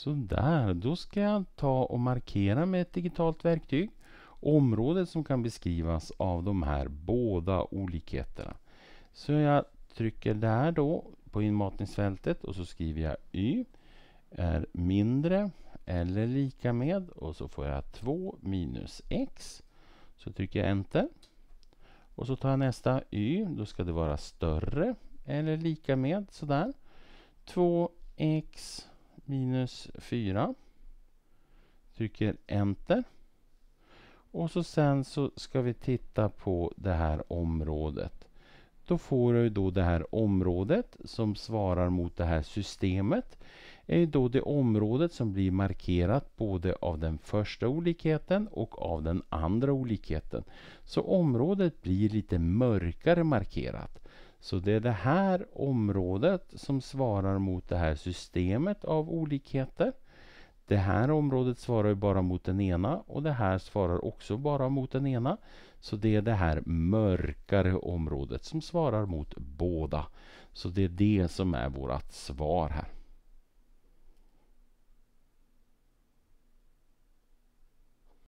Sådär, då ska jag ta och markera med ett digitalt verktyg området som kan beskrivas av de här båda olikheterna. Så jag trycker där då på inmatningsfältet och så skriver jag y är mindre eller lika med och så får jag 2 minus x. Så trycker jag enter. Och så tar jag nästa y, då ska det vara större eller lika med sådär. 2x minus 4. Trycker enter. Och så sen så ska vi titta på det här området. Då får du då det här området som svarar mot det här systemet. är då det området som blir markerat både av den första olikheten och av den andra olikheten. Så området blir lite mörkare markerat. Så det är det här området som svarar mot det här systemet av olikheter. Det här området svarar bara mot den ena och det här svarar också bara mot den ena. Så det är det här mörkare området som svarar mot båda. Så det är det som är vårt svar här.